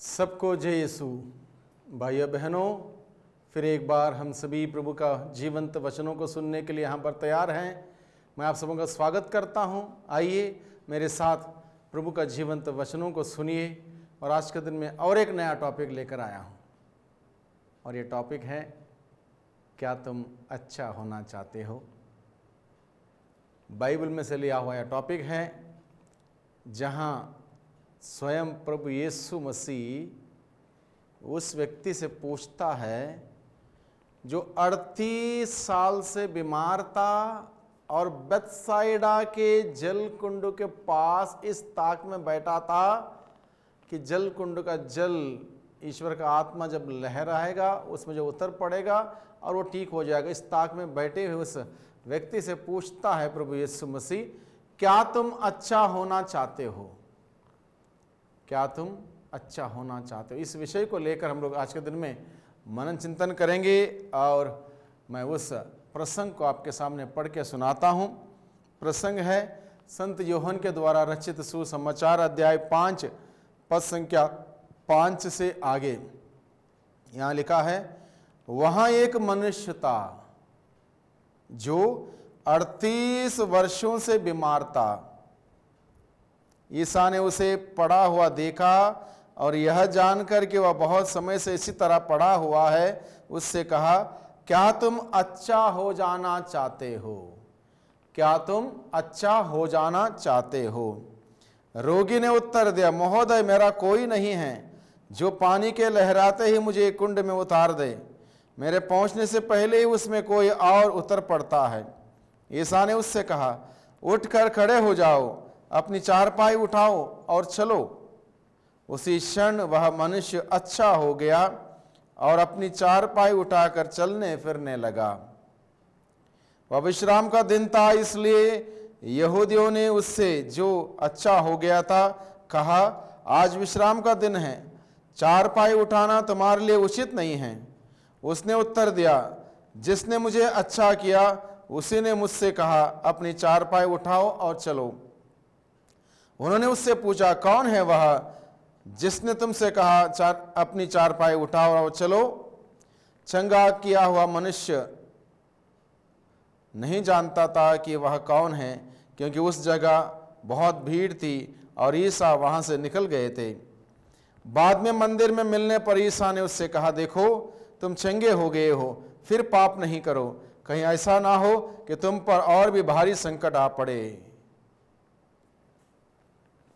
सबको जय यीशु भाइयों बहनों फिर एक बार हम सभी प्रभु का जीवंत वचनों को सुनने के लिए यहाँ पर तैयार हैं मैं आप सबों का स्वागत करता हूँ आइए मेरे साथ प्रभु का जीवंत वचनों को सुनिए और आज के दिन में और एक नया टॉपिक लेकर आया हूँ और ये टॉपिक है क्या तुम अच्छा होना चाहते हो बाइबल में से लिया हुआ यह टॉपिक है जहाँ स्वयं प्रभु यीशु मसीह उस व्यक्ति से पूछता है जो 38 साल से बीमार था और बेतसाइडा के जल कुंड के पास इस ताक में बैठा था कि जल कुंड का जल ईश्वर का आत्मा जब लहराएगा उसमें जो उतर पड़ेगा और वो ठीक हो जाएगा इस ताक में बैठे हुए उस व्यक्ति से पूछता है प्रभु यीशु मसीह क्या तुम अच्छा होना चाहते हो क्या तुम अच्छा होना चाहते हो इस विषय को लेकर हम लोग आज के दिन में मनन चिंतन करेंगे और मैं उस प्रसंग को आपके सामने पढ़ के सुनाता हूँ प्रसंग है संत योहन के द्वारा रचित सुसमाचार अध्याय पाँच पद संख्या पाँच से आगे यहाँ लिखा है वहाँ एक मनुष्य था जो अड़तीस वर्षों से बीमार था ईसा ने उसे पड़ा हुआ देखा और यह जानकर कि वह बहुत समय से इसी तरह पड़ा हुआ है उससे कहा क्या तुम अच्छा हो जाना चाहते हो क्या तुम अच्छा हो जाना चाहते हो रोगी ने उत्तर दिया महोदय मेरा कोई नहीं है जो पानी के लहराते ही मुझे कुंड में उतार दे मेरे पहुंचने से पहले ही उसमें कोई और उतर पड़ता है ईसा ने उससे कहा उठकर खड़े हो जाओ अपनी चारपाई उठाओ और चलो उसी क्षण वह मनुष्य अच्छा हो गया और अपनी चारपाई उठाकर चलने फिरने लगा वह विश्राम का दिन था इसलिए यहूदियों ने उससे जो अच्छा हो गया था कहा आज विश्राम का दिन है चारपाई उठाना तुम्हारे लिए उचित नहीं है उसने उत्तर दिया जिसने मुझे अच्छा किया उसी ने मुझसे कहा अपनी चारपाई उठाओ और चलो उन्होंने उससे पूछा कौन है वह जिसने तुमसे कहा चार अपनी चारपाई उठाओ और चलो चंगा किया हुआ मनुष्य नहीं जानता था कि वह कौन है क्योंकि उस जगह बहुत भीड़ थी और ईसा वहाँ से निकल गए थे बाद में मंदिर में मिलने पर ईसा ने उससे कहा देखो तुम चंगे हो गए हो फिर पाप नहीं करो कहीं ऐसा ना हो कि तुम पर और भी भारी संकट आ पड़े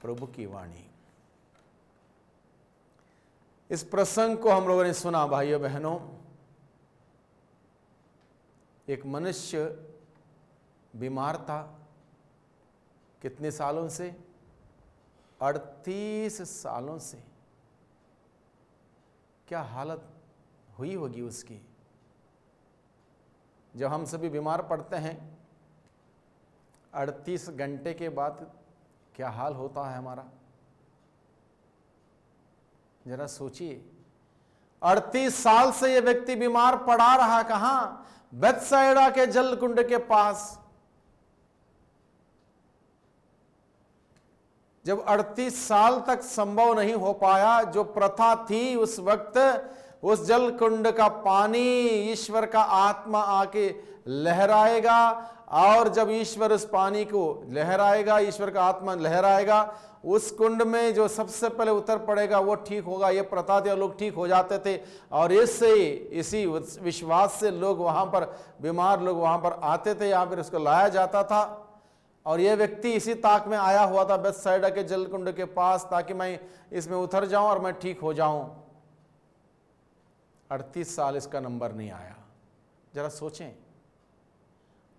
प्रभु की वाणी इस प्रसंग को हम लोगों ने सुना भाइयों बहनों एक मनुष्य बीमार था कितने सालों से 38 सालों से क्या हालत हुई होगी उसकी जब हम सभी बीमार पड़ते हैं 38 घंटे के बाद क्या हाल होता है हमारा जरा सोचिए अड़तीस साल से यह व्यक्ति बीमार पड़ा रहा कहां बेतसाइडा के जल कुंड के पास जब 38 साल तक संभव नहीं हो पाया जो प्रथा थी उस वक्त उस जल कुंड का पानी ईश्वर का आत्मा आके लहराएगा और जब ईश्वर उस पानी को लहराएगा ईश्वर का आत्मा लहराएगा उस कुंड में जो सबसे पहले उतर पड़ेगा वो ठीक होगा ये प्रथा लोग ठीक हो जाते थे और इससे इसी विश्वास से लोग वहाँ पर बीमार लोग वहाँ पर आते थे या पर उसको लाया जाता था और यह व्यक्ति इसी ताक में आया हुआ था बेस साइडा के जल कुंड के पास ताकि मैं इसमें उतर जाऊं और मैं ठीक हो जाऊं अड़तीस साल इसका नंबर नहीं आया ज़रा सोचें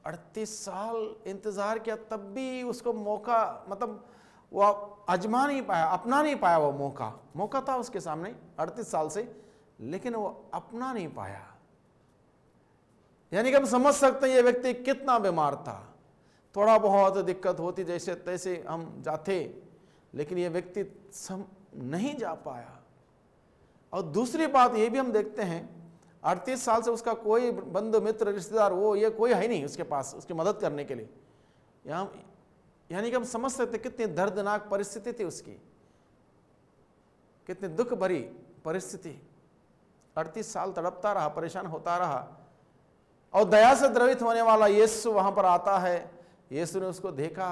अड़तीस साल इंतज़ार किया तब भी उसको मौका मतलब वो अजमा नहीं पाया अपना नहीं पाया वो मौका मौका था उसके सामने अड़तीस साल से लेकिन वो अपना नहीं पाया यानी कि हम समझ सकते हैं ये व्यक्ति कितना बीमार था थोड़ा बहुत दिक्कत होती जैसे तैसे हम जाते लेकिन ये व्यक्ति सम नहीं जा पाया और दूसरी बात ये भी हम देखते हैं अड़तीस साल से उसका कोई बंधु मित्र रिश्तेदार वो ये कोई है नहीं उसके पास उसकी मदद करने के लिए यहाँ यानी कि हम समझ सकते कितनी दर्दनाक परिस्थिति थी उसकी कितनी दुख भरी परिस्थिति अड़तीस साल तड़पता रहा परेशान होता रहा और दया से द्रवित होने वाला यीशु वहां पर आता है यीशु ने उसको देखा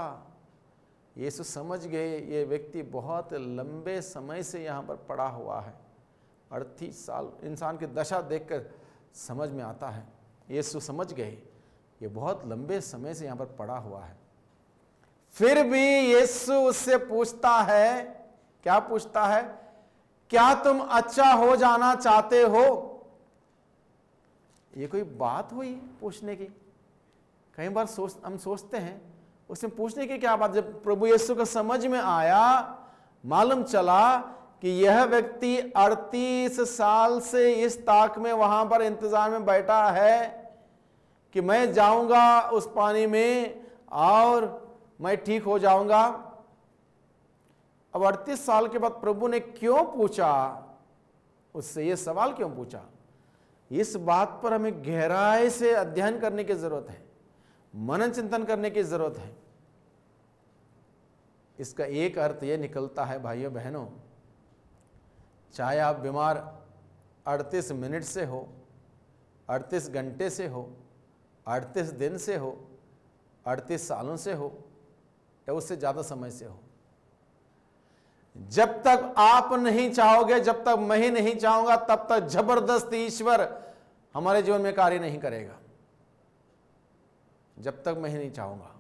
यीशु समझ गए ये व्यक्ति बहुत लंबे समय से यहाँ पर पड़ा हुआ है अड़तीस साल इंसान की दशा देखकर समझ में आता है यीशु समझ गए ये बहुत लंबे समय से यहाँ पर पड़ा हुआ है फिर भी यीशु उससे पूछता है क्या पूछता है क्या तुम अच्छा हो जाना चाहते हो ये कोई बात हुई पूछने की कई बार सोच हम सोचते हैं उसमें पूछने की क्या बात जब प्रभु यीशु को समझ में आया मालूम चला कि यह व्यक्ति 38 साल से इस ताक में वहां पर इंतजार में बैठा है कि मैं जाऊंगा उस पानी में और मैं ठीक हो जाऊंगा अब 38 साल के बाद प्रभु ने क्यों पूछा उससे यह सवाल क्यों पूछा इस बात पर हमें गहराई से अध्ययन करने की जरूरत है मनन चिंतन करने की जरूरत है इसका एक अर्थ यह निकलता है भाइयों बहनों चाहे आप बीमार 38 मिनट से हो 38 घंटे से हो 38 दिन से हो 38 सालों से हो या उससे ज़्यादा समय से हो जब तक आप नहीं चाहोगे जब तक मैं ही नहीं चाहूंगा तब तक जबरदस्त ईश्वर हमारे जीवन में कार्य नहीं करेगा जब तक मैं ही नहीं चाहूंगा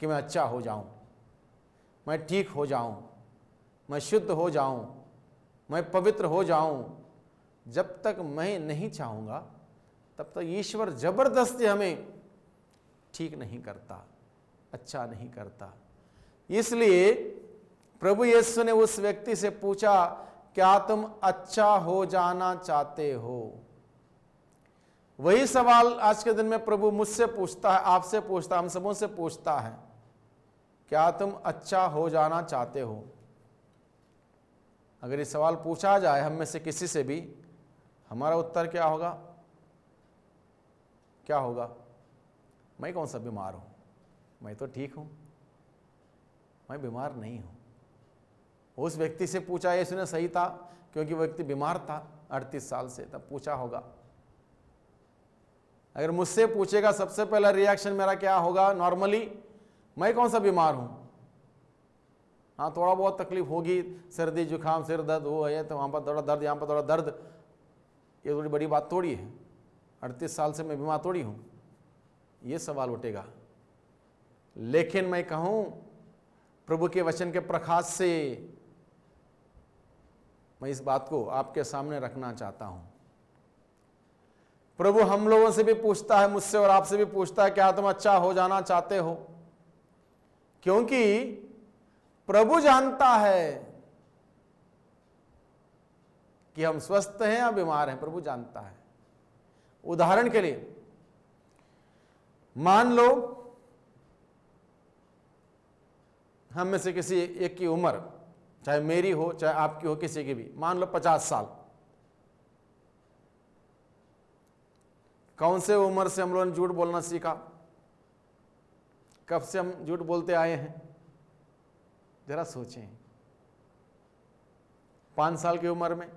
कि मैं अच्छा हो जाऊं मैं ठीक हो जाऊं मैं शुद्ध हो जाऊं मैं पवित्र हो जाऊं जब तक मैं नहीं चाहूँगा तब तक ईश्वर ज़बरदस्ती हमें ठीक नहीं करता अच्छा नहीं करता इसलिए प्रभु यीशु ने उस व्यक्ति से पूछा क्या तुम अच्छा हो जाना चाहते हो वही सवाल आज के दिन में प्रभु मुझसे पूछता है आपसे पूछता है हम सबों से पूछता है क्या तुम अच्छा हो जाना चाहते हो अगर ये सवाल पूछा जाए हम में से किसी से भी हमारा उत्तर क्या होगा क्या होगा मैं कौन सा बीमार हूँ मैं तो ठीक हूँ मैं बीमार नहीं हूँ उस व्यक्ति से पूछा ये सुने सही था क्योंकि वो व्यक्ति बीमार था अड़तीस साल से तब पूछा होगा अगर मुझसे पूछेगा सबसे पहला रिएक्शन मेरा क्या होगा नॉर्मली मैं कौन सा बीमार हूँ हाँ थोड़ा बहुत तकलीफ होगी सर्दी जुकाम सिर दर्द वो है तो वहाँ पर थोड़ा दर्द यहाँ पर थोड़ा दर्द ये थोड़ी बड़ी बात थोड़ी है अड़तीस साल से मैं बीमार थोड़ी हूँ ये सवाल उठेगा लेकिन मैं कहूँ प्रभु के वचन के प्रकाश से मैं इस बात को आपके सामने रखना चाहता हूँ प्रभु हम लोगों से भी पूछता है मुझसे और आपसे भी पूछता है क्या हाँ, तुम अच्छा हो जाना चाहते हो क्योंकि प्रभु जानता है कि हम स्वस्थ हैं या बीमार हैं प्रभु जानता है उदाहरण के लिए मान लो हम में से किसी एक की उम्र चाहे मेरी हो चाहे आपकी हो किसी की भी मान लो पचास साल कौन से उम्र से हम लोगों ने झूठ बोलना सीखा कब से हम झूठ बोलते आए हैं ज़रा सोचें पाँच साल की उम्र में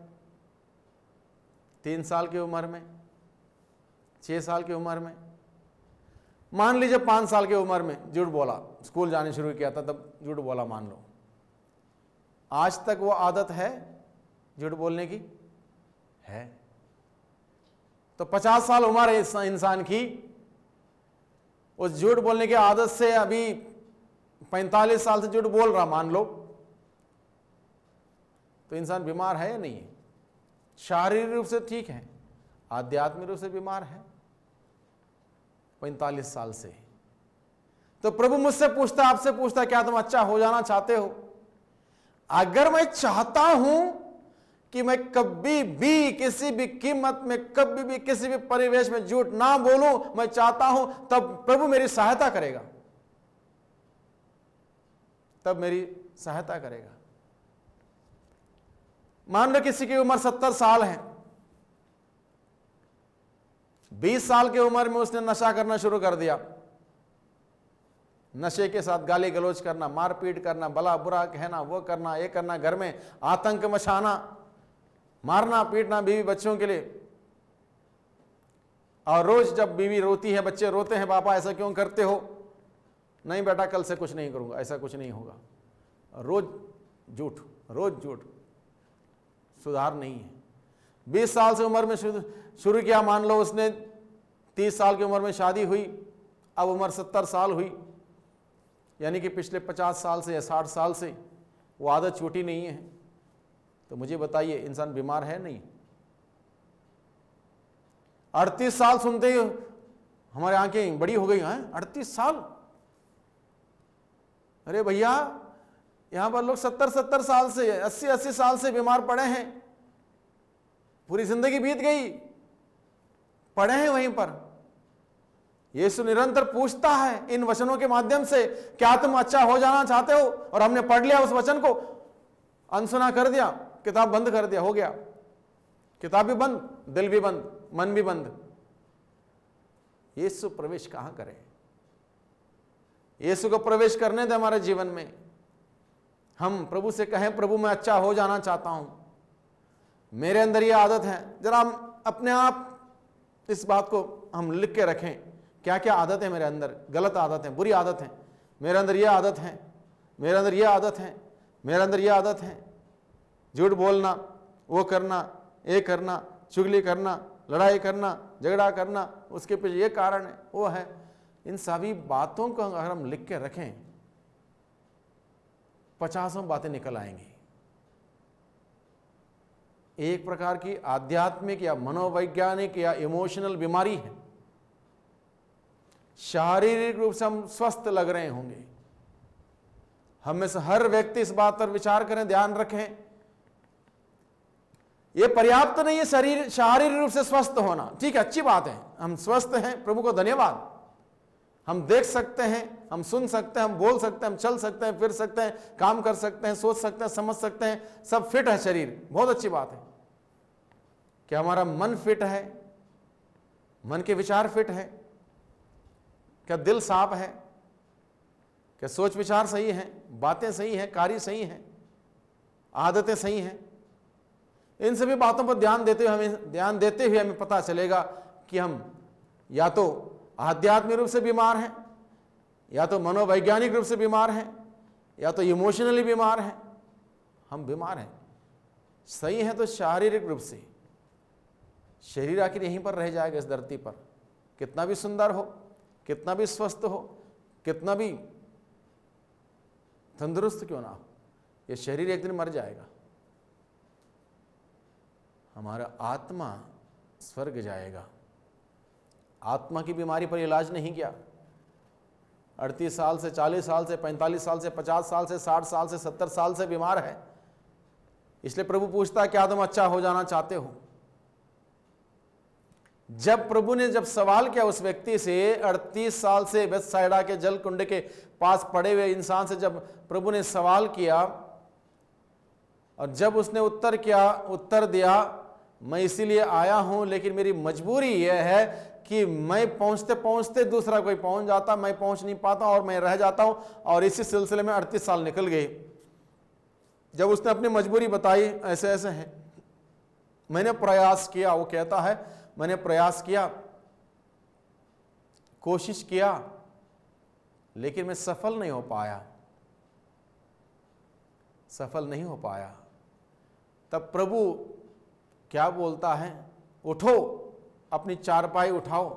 तीन साल की उम्र में छः साल की उम्र में मान लीजिए पाँच साल की उम्र में झूठ बोला स्कूल जाने शुरू किया था तब झूठ बोला मान लो आज तक वो आदत है झूठ बोलने की है तो पचास साल उम्र है इस इंसान की उस झूठ बोलने की आदत से अभी पैंतालीस साल से झूठ बोल रहा मान लो तो इंसान बीमार है या नहीं है शारीरिक रूप से ठीक है आध्यात्मिक रूप से बीमार है पैंतालीस साल से तो प्रभु मुझसे पूछता आपसे पूछता क्या तुम अच्छा हो जाना चाहते हो अगर मैं चाहता हूं कि मैं कभी भी किसी भी कीमत में कभी भी किसी भी परिवेश में झूठ ना बोलूं मैं चाहता हूं तब प्रभु मेरी सहायता करेगा तब मेरी सहायता करेगा मान लो किसी की उम्र सत्तर साल है बीस साल की उम्र में उसने नशा करना शुरू कर दिया नशे के साथ गाली गलोच करना मारपीट करना बला बुरा कहना वो करना ये करना घर में आतंक मचाना मारना पीटना बीवी बच्चों के लिए और रोज जब बीवी रोती है बच्चे रोते हैं पापा ऐसा क्यों करते हो नहीं बेटा कल से कुछ नहीं करूँगा ऐसा कुछ नहीं होगा रोज झूठ रोज झूठ सुधार नहीं है बीस साल से उम्र में शुरू किया मान लो उसने तीस साल की उम्र में शादी हुई अब उम्र सत्तर साल हुई यानी कि पिछले पचास साल से या साठ साल से वो आदत छोटी नहीं है तो मुझे बताइए इंसान बीमार है नहीं अड़तीस साल सुनते ही हमारे आंखें बड़ी हो गई हैं अड़तीस साल अरे भैया यहां पर लोग सत्तर सत्तर साल से अस्सी अस्सी साल से बीमार पड़े हैं पूरी जिंदगी बीत गई पड़े हैं वहीं पर यीशु निरंतर पूछता है इन वचनों के माध्यम से क्या तुम अच्छा हो जाना चाहते हो और हमने पढ़ लिया उस वचन को अनसुना कर दिया किताब बंद कर दिया हो गया किताब भी बंद दिल भी बंद मन भी बंद यीशु प्रवेश कहां करें यीशु को प्रवेश करने दे हमारे जीवन में हम प्रभु से कहें प्रभु मैं अच्छा हो जाना चाहता हूँ मेरे अंदर ये आदत है जरा हम अपने आप इस बात को हम लिख के रखें क्या क्या आदत है मेरे अंदर गलत आदत है बुरी आदत है मेरे अंदर ये आदत है मेरे अंदर ये आदत है मेरे अंदर ये आदत है झूठ बोलना वो करना ये करना चुगली करना लड़ाई करना झगड़ा करना उसके पीछे ये कारण है वो है इन सभी बातों को अगर हम लिख के रखें पचासों बातें निकल आएंगी एक प्रकार की आध्यात्मिक या मनोवैज्ञानिक या इमोशनल बीमारी है शारीरिक रूप से हम स्वस्थ लग रहे होंगे हम में से हर व्यक्ति इस बात पर विचार करें ध्यान रखें यह पर्याप्त नहीं है शरीर शारीरिक रूप से स्वस्थ होना ठीक है अच्छी बात है हम स्वस्थ हैं प्रभु को धन्यवाद हम देख सकते हैं हम सुन सकते हैं हम बोल सकते हैं हम चल सकते हैं फिर सकते हैं काम कर सकते हैं सोच सकते हैं समझ सकते हैं सब फिट है शरीर बहुत अच्छी बात है कि हमारा मन फिट है मन के विचार फिट है क्या दिल साफ है क्या सोच विचार सही है बातें सही हैं कार्य सही हैं आदतें सही हैं इन सभी बातों पर ध्यान देते हुए हमें ध्यान देते हुए हमें पता चलेगा कि हम या तो आध्यात्मिक रूप से बीमार हैं या तो मनोवैज्ञानिक रूप से बीमार हैं या तो इमोशनली बीमार हैं हम बीमार हैं सही है तो शारीरिक रूप से शरीर आखिर यहीं पर रह जाएगा इस धरती पर कितना भी सुंदर हो कितना भी स्वस्थ हो कितना भी तंदुरुस्त क्यों ना हो ये शरीर एक दिन मर जाएगा हमारा आत्मा स्वर्ग जाएगा आत्मा की बीमारी पर इलाज नहीं किया अड़तीस साल से चालीस साल से पैंतालीस साल से पचास साल से साठ साल से सत्तर साल से बीमार है इसलिए प्रभु पूछता है क्या तुम अच्छा हो जाना चाहते हो जब प्रभु ने जब सवाल किया उस व्यक्ति से 38 साल से साइडा के जल कुंड के पास पड़े हुए इंसान से जब प्रभु ने सवाल किया और जब उसने उत्तर किया उत्तर दिया मैं इसीलिए आया हूं लेकिन मेरी मजबूरी यह है कि मैं पहुंचते पहुंचते दूसरा कोई पहुंच जाता मैं पहुंच नहीं पाता और मैं रह जाता हूं और इसी सिलसिले में अड़तीस साल निकल गए जब उसने अपनी मजबूरी बताई ऐसे ऐसे हैं मैंने प्रयास किया वो कहता है मैंने प्रयास किया कोशिश किया लेकिन मैं सफल नहीं हो पाया सफल नहीं हो पाया तब प्रभु क्या बोलता है उठो अपनी चारपाई उठाओ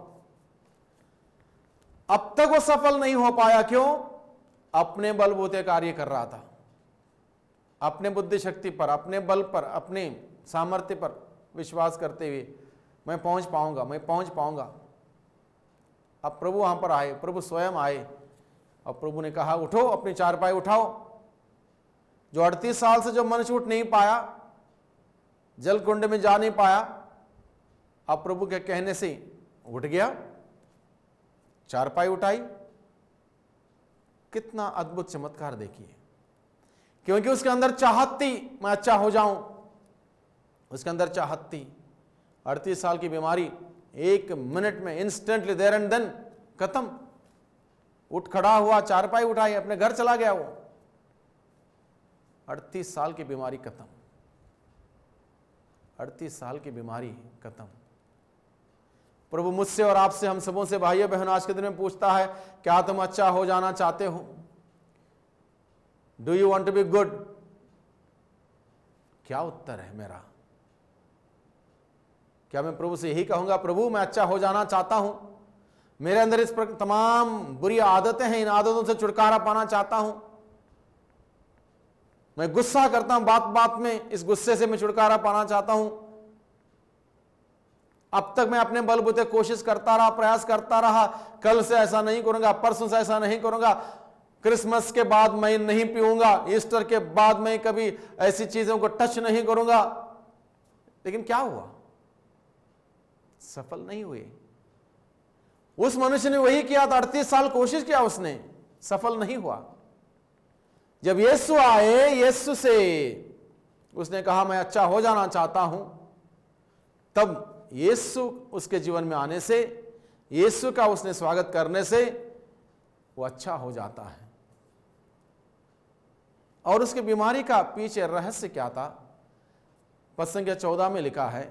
अब तक वो सफल नहीं हो पाया क्यों अपने बलबूते कार्य कर रहा था अपने बुद्धि शक्ति पर अपने बल पर अपने सामर्थ्य पर विश्वास करते हुए मैं पहुंच पाऊंगा मैं पहुंच पाऊंगा अब प्रभु वहां पर आए प्रभु स्वयं आए और प्रभु ने कहा उठो अपनी चारपाई उठाओ जो अड़तीस साल से जो मनुष्य उठ नहीं पाया जल कुंड में जा नहीं पाया अब प्रभु के कहने से उठ गया चारपाई उठाई कितना अद्भुत चमत्कार देखिए क्योंकि उसके अंदर चाहत थी मैं अच्छा हो जाऊं उसके अंदर चाहत थी अड़तीस साल की बीमारी एक मिनट में इंस्टेंटली देर एंड देन खत्म उठ खड़ा हुआ चारपाई उठाई अपने घर चला गया वो अड़तीस साल की बीमारी खत्म अड़तीस साल की बीमारी खत्म प्रभु मुझसे और आपसे हम सबों से भाइयों बहन आज के दिन में पूछता है क्या तुम अच्छा हो जाना चाहते हो do you want to be good क्या उत्तर है मेरा क्या मैं प्रभु से यही कहूंगा प्रभु मैं अच्छा हो जाना चाहता हूं मेरे अंदर इस तमाम बुरी आदतें हैं इन आदतों से छुटकारा पाना चाहता हूं मैं गुस्सा करता हूं बात बात में इस गुस्से से मैं छुटकारा पाना चाहता हूं अब तक मैं अपने बलबूते कोशिश करता रहा प्रयास करता रहा कल से ऐसा नहीं करूंगा परसों से ऐसा नहीं करूंगा क्रिसमस के बाद मैं नहीं पीऊंगा ईस्टर के बाद मैं कभी ऐसी चीजों को टच नहीं करूंगा लेकिन क्या हुआ सफल नहीं हुए उस मनुष्य ने वही किया था तो अड़तीस साल कोशिश किया उसने सफल नहीं हुआ जब यीशु आए यीशु से उसने कहा मैं अच्छा हो जाना चाहता हूं तब यीशु उसके जीवन में आने से यीशु का उसने स्वागत करने से वो अच्छा हो जाता है और उसकी बीमारी का पीछे रहस्य क्या था पद संख्या चौदह में लिखा है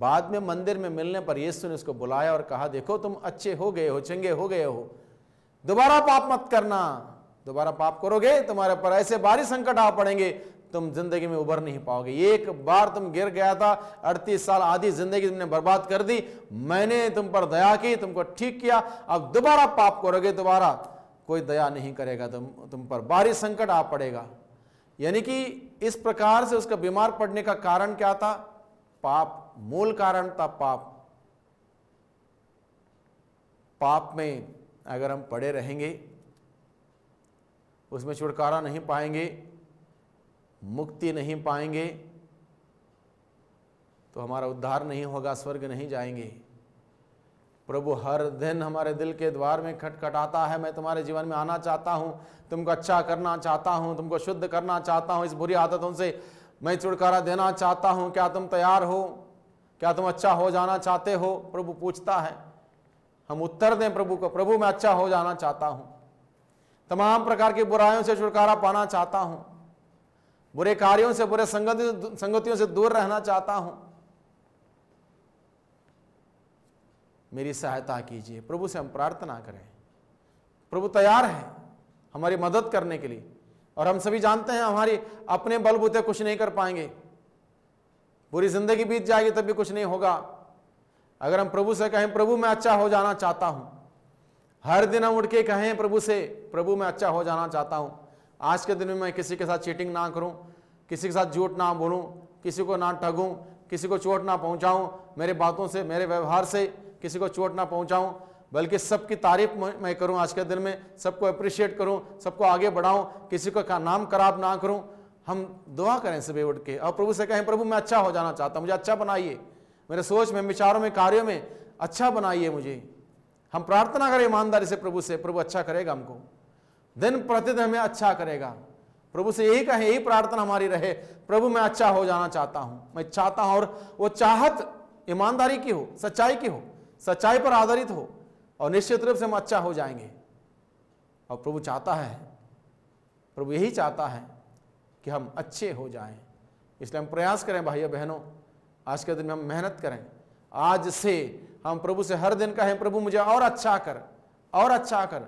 बाद में मंदिर में मिलने पर यीशु ने उसको बुलाया और कहा देखो तुम अच्छे हो गए हो चंगे हो गए हो दोबारा पाप मत करना दोबारा पाप करोगे तुम्हारे पर ऐसे भारी संकट आ पड़ेंगे तुम जिंदगी में उभर नहीं पाओगे एक बार तुम गिर गया था अड़तीस साल आधी जिंदगी तुमने बर्बाद कर दी मैंने तुम पर दया की तुमको ठीक किया अब दोबारा पाप करोगे दोबारा कोई दया नहीं करेगा तुम तुम पर भारी संकट आ पड़ेगा यानी कि इस प्रकार से उसका बीमार पड़ने का कारण क्या था पाप मूल कारण था पाप पाप में अगर हम पड़े रहेंगे उसमें छुटकारा नहीं पाएंगे मुक्ति नहीं पाएंगे तो हमारा उद्धार नहीं होगा स्वर्ग नहीं जाएंगे प्रभु हर दिन हमारे दिल के द्वार में खटखटाता है मैं तुम्हारे जीवन में आना चाहता हूँ तुमको अच्छा करना चाहता हूँ तुमको शुद्ध करना चाहता हूँ इस बुरी आदतों से मैं छुटकारा देना चाहता हूँ क्या तुम तैयार हो क्या तुम अच्छा हो जाना चाहते हो प्रभु पूछता है हम उत्तर दें प्रभु को प्रभु मैं अच्छा हो जाना चाहता हूँ तमाम प्रकार की बुराइयों से छुटकारा पाना चाहता हूँ बुरे कार्यों से बुरे संगति संगतियों से दूर रहना चाहता हूँ मेरी सहायता कीजिए प्रभु से हम प्रार्थना करें प्रभु तैयार है हमारी मदद करने के लिए और हम सभी जानते हैं हमारी अपने बलबूते कुछ नहीं कर पाएंगे पूरी जिंदगी बीत जाएगी तब भी कुछ नहीं होगा अगर हम प्रभु से कहें प्रभु मैं अच्छा हो जाना चाहता हूँ हर दिन हम उठ के कहें प्रभु से प्रभु मैं अच्छा हो जाना चाहता हूँ आज के दिन में मैं किसी के साथ चीटिंग ना करूँ किसी के साथ झूठ ना बोलूँ किसी को ना ठगूँ किसी को चोट ना पहुँचाऊँ मेरे बातों से मेरे व्यवहार से किसी को चोट ना पहुँचाऊँ बल्कि सबकी तारीफ मैं करूं आज के दिन में सबको अप्रिशिएट करूं सबको आगे बढ़ाऊं किसी का नाम खराब ना करूं हम दुआ करें सुबह उठ के और प्रभु से कहें प्रभु मैं अच्छा हो जाना चाहता हूँ मुझे अच्छा बनाइए मेरे सोच में विचारों में कार्यों में अच्छा बनाइए मुझे हम प्रार्थना करें ईमानदारी से प्रभु से प्रभु अच्छा करेगा हमको दिन प्रतिदिन हमें अच्छा करेगा प्रभु से यही कहें यही प्रार्थना हमारी रहे प्रभु मैं अच्छा हो जाना चाहता हूँ मैं चाहता हूँ और वो चाहत ईमानदारी की हो सच्चाई की हो सच्चाई पर आधारित हो और निश्चित रूप से हम अच्छा हो जाएंगे और प्रभु चाहता है प्रभु यही चाहता है कि हम अच्छे हो जाएं इसलिए हम प्रयास करें भाइयों बहनों आज के दिन में हम मेहनत करें आज से हम प्रभु से हर दिन कहें प्रभु मुझे और अच्छा कर और अच्छा कर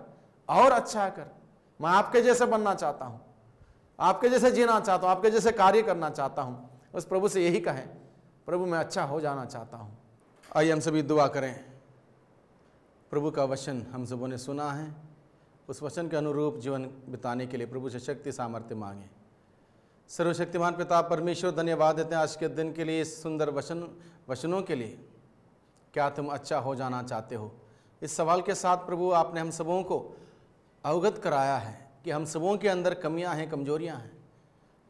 और अच्छा कर मैं आपके जैसे बनना चाहता हूँ आपके जैसे जीना चाहता हूँ आपके जैसे कार्य करना चाहता हूँ उस प्रभु से यही कहें प्रभु मैं अच्छा हो जाना चाहता हूँ आइए हम सभी दुआ करें प्रभु का वचन हम सबों ने सुना है उस वचन के अनुरूप जीवन बिताने के लिए प्रभु से शक्ति सामर्थ्य मांगें सर्वशक्तिमान पिता परमेश्वर धन्यवाद देते हैं आज के दिन के लिए इस सुंदर वचन वचनों के लिए क्या तुम अच्छा हो जाना चाहते हो इस सवाल के साथ प्रभु आपने हम सबों को अवगत कराया है कि हम सबों के अंदर कमियां हैं कमजोरियां हैं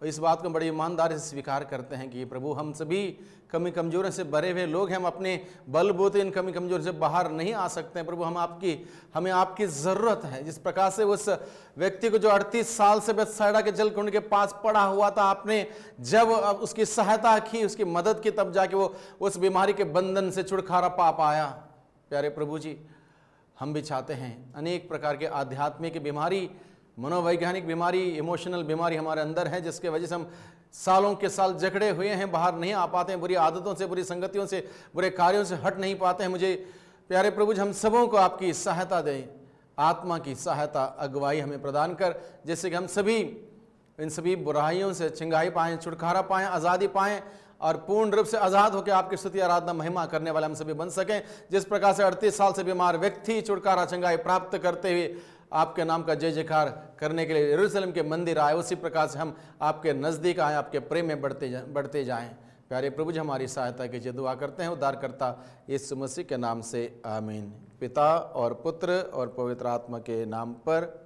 और इस बात को बड़ी ईमानदारी से स्वीकार करते हैं कि प्रभु हम सभी कमी कमजोरों से भरे हुए लोग हैं हम अपने बलबूते इन कमी कमजोर से बाहर नहीं आ सकते हैं प्रभु हम आपकी हमें आपकी ज़रूरत है जिस प्रकार से उस व्यक्ति को जो 38 साल से बेसाइडा के जल कुंड के पास पड़ा हुआ था आपने जब उसकी सहायता की उसकी मदद की तब जाके वो उस बीमारी के बंधन से छुटकारा पा पाया प्यारे प्रभु जी हम भी चाहते हैं अनेक प्रकार के आध्यात्मिक बीमारी मनोवैज्ञानिक बीमारी इमोशनल बीमारी हमारे अंदर है जिसके वजह से हम सालों के साल जकड़े हुए हैं बाहर नहीं आ पाते हैं बुरी आदतों से बुरी संगतियों से बुरे कार्यों से हट नहीं पाते हैं मुझे प्यारे प्रभु जी हम सबों को आपकी सहायता दें आत्मा की सहायता अगुवाई हमें प्रदान कर जैसे कि हम सभी इन सभी बुराइयों से चिंगाई पाएँ छुटकारा पाएँ आज़ादी पाएँ और पूर्ण रूप से आज़ाद होकर आपकी स्तुति आराधना महिमा करने वाले हम सभी बन सकें जिस प्रकार से अड़तीस साल से बीमार व्यक्ति छुटकारा चंगाई प्राप्त करते हुए आपके नाम का जय जयकार करने के लिए यरूशलेम के मंदिर आए उसी प्रकार से हम आपके नज़दीक आएँ आपके प्रेम में बढ़ते जा, बढ़ते जाएँ प्यारे प्रभु जी हमारी सहायता कीजिए दुआ करते हैं उद्धारकर्ता इस मसीह के नाम से आमीन पिता और पुत्र और पवित्र आत्मा के नाम पर